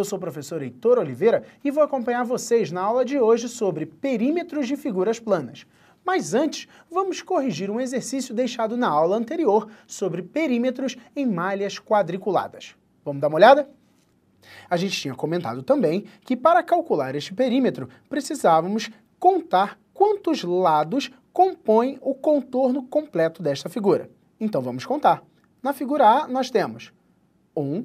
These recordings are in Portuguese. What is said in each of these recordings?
Eu sou o professor Heitor Oliveira e vou acompanhar vocês na aula de hoje sobre perímetros de figuras planas. Mas antes, vamos corrigir um exercício deixado na aula anterior sobre perímetros em malhas quadriculadas. Vamos dar uma olhada? A gente tinha comentado também que para calcular este perímetro precisávamos contar quantos lados compõem o contorno completo desta figura. Então vamos contar. Na figura A nós temos 1,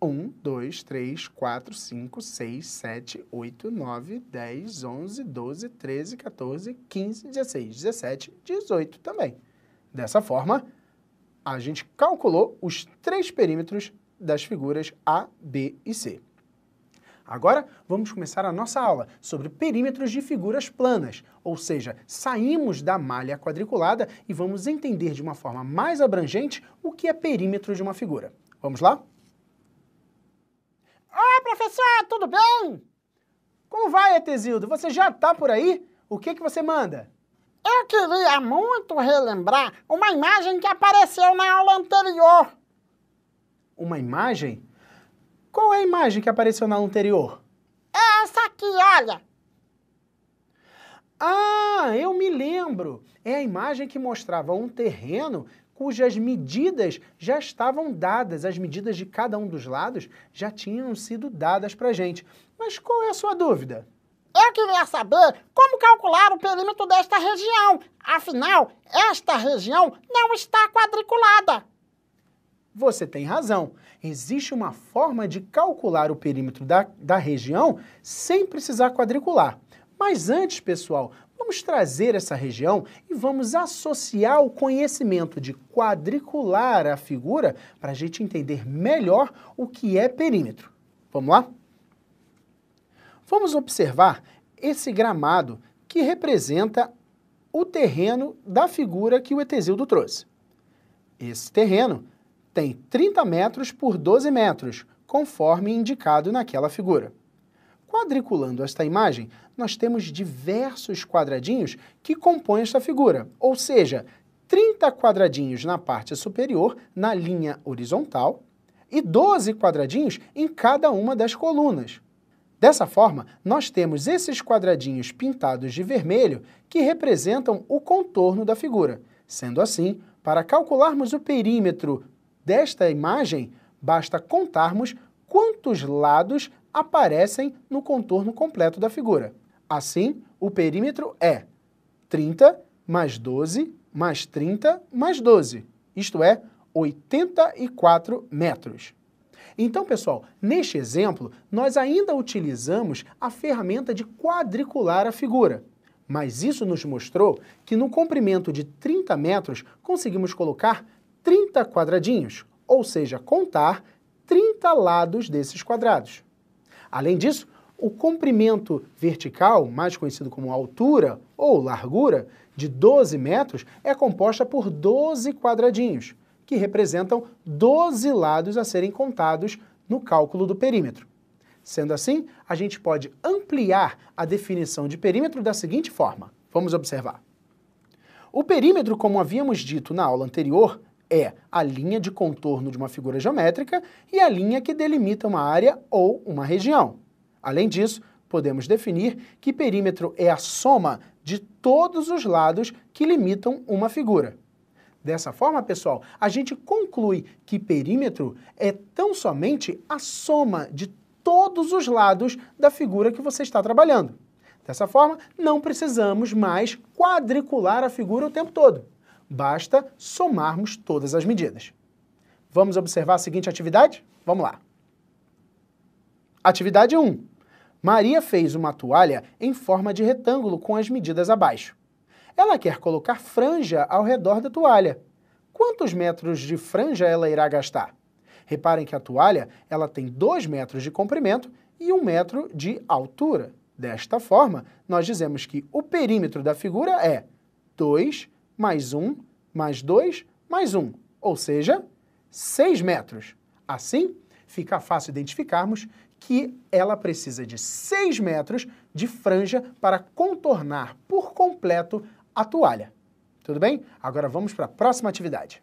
1, 2, 3, 4, 5, 6, 7, 8, 9, 10, 11, 12, 13, 14, 15, 16, 17, 18 também. Dessa forma, a gente calculou os três perímetros das figuras A, B e C. Agora vamos começar a nossa aula sobre perímetros de figuras planas, ou seja, saímos da malha quadriculada e vamos entender de uma forma mais abrangente o que é perímetro de uma figura. Vamos lá? Oi, professor, tudo bem? Como vai, Etesildo? Você já está por aí? O que, que você manda? Eu queria muito relembrar uma imagem que apareceu na aula anterior. Uma imagem? Qual é a imagem que apareceu na aula anterior? É essa aqui, olha. Ah, eu me lembro. É a imagem que mostrava um terreno cujas medidas já estavam dadas, as medidas de cada um dos lados já tinham sido dadas para a gente. Mas qual é a sua dúvida? Eu queria saber como calcular o perímetro desta região. Afinal, esta região não está quadriculada. Você tem razão. Existe uma forma de calcular o perímetro da, da região sem precisar quadricular. Mas antes, pessoal, Vamos trazer essa região e vamos associar o conhecimento de quadricular a figura para a gente entender melhor o que é perímetro. Vamos lá? Vamos observar esse gramado que representa o terreno da figura que o Etesildo trouxe. Esse terreno tem 30 metros por 12 metros, conforme indicado naquela figura. Quadriculando esta imagem, nós temos diversos quadradinhos que compõem esta figura, ou seja, 30 quadradinhos na parte superior, na linha horizontal, e 12 quadradinhos em cada uma das colunas. Dessa forma, nós temos esses quadradinhos pintados de vermelho que representam o contorno da figura. Sendo assim, para calcularmos o perímetro desta imagem, basta contarmos quantos lados aparecem no contorno completo da figura. Assim, o perímetro é 30 mais 12 mais 30 mais 12, isto é, 84 metros. Então, pessoal, neste exemplo, nós ainda utilizamos a ferramenta de quadricular a figura. Mas isso nos mostrou que no comprimento de 30 metros conseguimos colocar 30 quadradinhos, ou seja, contar 30 lados desses quadrados. Além disso, o comprimento vertical, mais conhecido como altura ou largura, de 12 metros é composta por 12 quadradinhos, que representam 12 lados a serem contados no cálculo do perímetro. Sendo assim, a gente pode ampliar a definição de perímetro da seguinte forma. Vamos observar. O perímetro, como havíamos dito na aula anterior, é a linha de contorno de uma figura geométrica e a linha que delimita uma área ou uma região. Além disso, podemos definir que perímetro é a soma de todos os lados que limitam uma figura. Dessa forma, pessoal, a gente conclui que perímetro é tão somente a soma de todos os lados da figura que você está trabalhando. Dessa forma, não precisamos mais quadricular a figura o tempo todo. Basta somarmos todas as medidas. Vamos observar a seguinte atividade? Vamos lá. Atividade 1. Maria fez uma toalha em forma de retângulo com as medidas abaixo. Ela quer colocar franja ao redor da toalha. Quantos metros de franja ela irá gastar? Reparem que a toalha ela tem 2 metros de comprimento e 1 um metro de altura. Desta forma, nós dizemos que o perímetro da figura é 2 mais 1, mais 2, mais 1, ou seja, 6 metros. Assim, fica fácil identificarmos que ela precisa de 6 metros de franja para contornar por completo a toalha. Tudo bem? Agora vamos para a próxima atividade.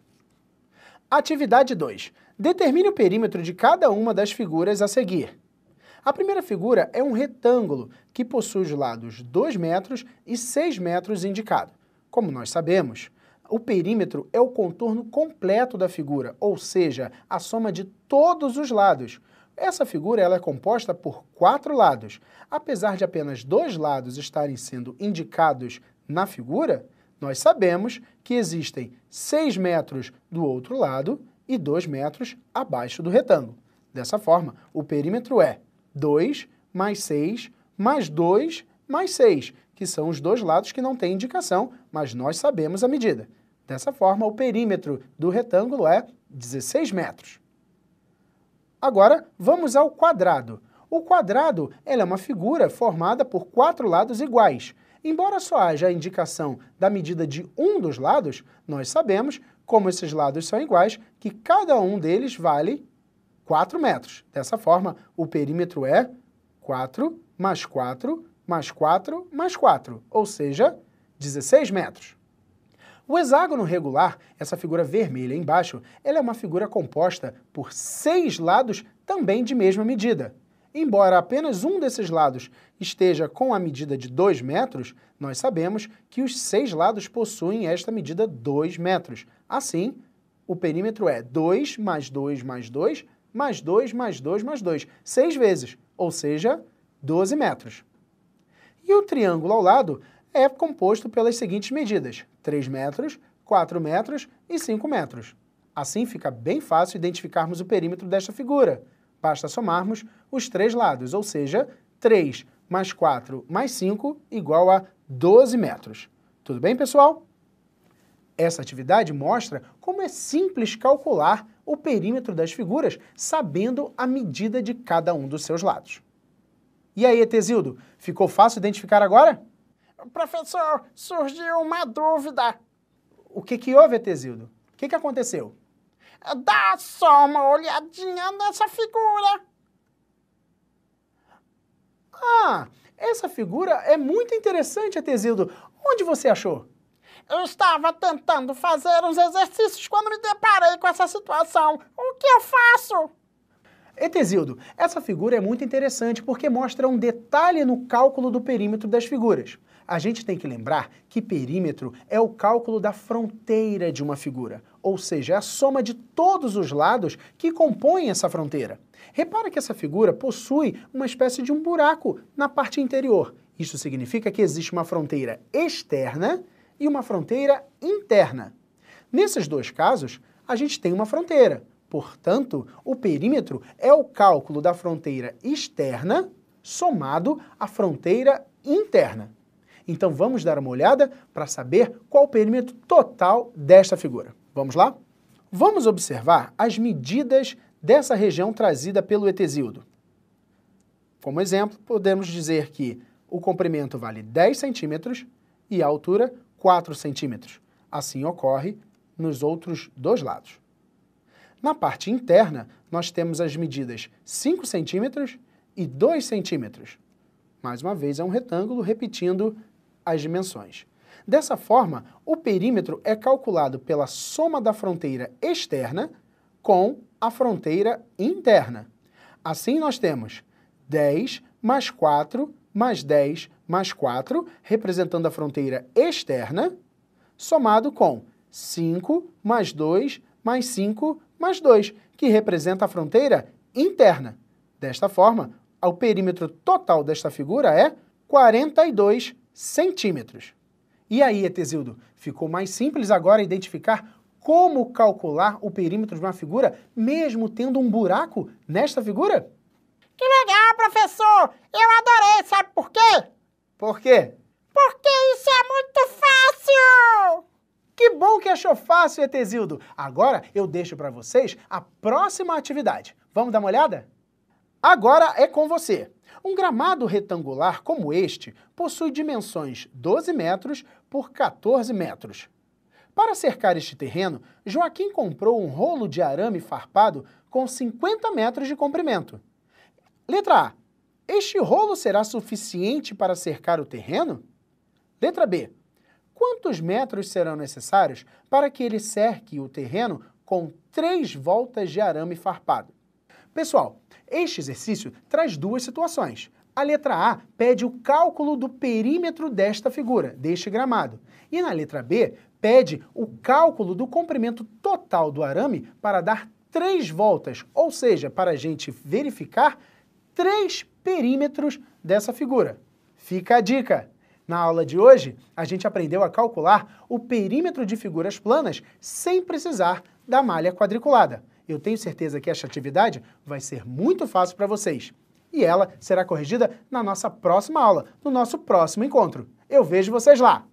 Atividade 2. Determine o perímetro de cada uma das figuras a seguir. A primeira figura é um retângulo que possui os lados 2 metros e 6 metros indicado. Como nós sabemos, o perímetro é o contorno completo da figura, ou seja, a soma de todos os lados. Essa figura ela é composta por quatro lados. Apesar de apenas dois lados estarem sendo indicados na figura, nós sabemos que existem 6 metros do outro lado e 2 metros abaixo do retângulo. Dessa forma, o perímetro é 2 mais 6 mais 2 mais 6, que são os dois lados que não têm indicação, mas nós sabemos a medida. Dessa forma, o perímetro do retângulo é 16 metros. Agora, vamos ao quadrado. O quadrado é uma figura formada por quatro lados iguais. Embora só haja a indicação da medida de um dos lados, nós sabemos, como esses lados são iguais, que cada um deles vale 4 metros. Dessa forma, o perímetro é 4 mais 4 mais 4, mais 4, ou seja, 16 metros. O hexágono regular, essa figura vermelha embaixo, ela é uma figura composta por seis lados também de mesma medida. Embora apenas um desses lados esteja com a medida de 2 metros, nós sabemos que os seis lados possuem esta medida 2 metros. Assim, o perímetro é 2 mais 2 mais 2 mais 2 mais 2 mais 2, seis vezes, ou seja, 12 metros. E o triângulo ao lado é composto pelas seguintes medidas: 3 metros, 4 metros e 5 metros. Assim fica bem fácil identificarmos o perímetro desta figura. Basta somarmos os três lados, ou seja, 3 mais 4 mais 5 igual a 12 metros. Tudo bem, pessoal? Essa atividade mostra como é simples calcular o perímetro das figuras sabendo a medida de cada um dos seus lados. E aí, Etesildo, ficou fácil identificar agora? Professor, surgiu uma dúvida. O que, que houve, Etesildo? O que, que aconteceu? Dá só uma olhadinha nessa figura. Ah, essa figura é muito interessante, Etesildo. Onde você achou? Eu estava tentando fazer uns exercícios quando me deparei com essa situação. O que eu faço? Etesildo, essa figura é muito interessante porque mostra um detalhe no cálculo do perímetro das figuras. A gente tem que lembrar que perímetro é o cálculo da fronteira de uma figura, ou seja, é a soma de todos os lados que compõem essa fronteira. Repara que essa figura possui uma espécie de um buraco na parte interior. Isso significa que existe uma fronteira externa e uma fronteira interna. Nesses dois casos, a gente tem uma fronteira. Portanto, o perímetro é o cálculo da fronteira externa somado à fronteira interna. Então vamos dar uma olhada para saber qual o perímetro total desta figura. Vamos lá? Vamos observar as medidas dessa região trazida pelo Etesíodo. Como exemplo, podemos dizer que o comprimento vale 10 centímetros e a altura 4 centímetros. Assim ocorre nos outros dois lados. Na parte interna, nós temos as medidas 5 centímetros e 2 centímetros. Mais uma vez, é um retângulo repetindo as dimensões. Dessa forma, o perímetro é calculado pela soma da fronteira externa com a fronteira interna. Assim, nós temos 10 mais 4 mais 10 mais 4, representando a fronteira externa, somado com 5 mais 2 mais 5 mais 2, que representa a fronteira interna. Desta forma, o perímetro total desta figura é 42 centímetros. E aí, Etesildo, ficou mais simples agora identificar como calcular o perímetro de uma figura, mesmo tendo um buraco nesta figura? Que legal, professor! Eu adorei, sabe por quê? Por quê? Porque isso é muito fácil! Que bom que achou fácil, Etesildo! Agora eu deixo para vocês a próxima atividade. Vamos dar uma olhada? Agora é com você. Um gramado retangular como este possui dimensões 12 metros por 14 metros. Para cercar este terreno, Joaquim comprou um rolo de arame farpado com 50 metros de comprimento. Letra A. Este rolo será suficiente para cercar o terreno? Letra B quantos metros serão necessários para que ele cerque o terreno com três voltas de arame farpado? Pessoal, este exercício traz duas situações. A letra A pede o cálculo do perímetro desta figura, deste gramado. E na letra B, pede o cálculo do comprimento total do arame para dar três voltas, ou seja, para a gente verificar três perímetros dessa figura. Fica a dica! Na aula de hoje, a gente aprendeu a calcular o perímetro de figuras planas sem precisar da malha quadriculada. Eu tenho certeza que esta atividade vai ser muito fácil para vocês. E ela será corrigida na nossa próxima aula, no nosso próximo encontro. Eu vejo vocês lá!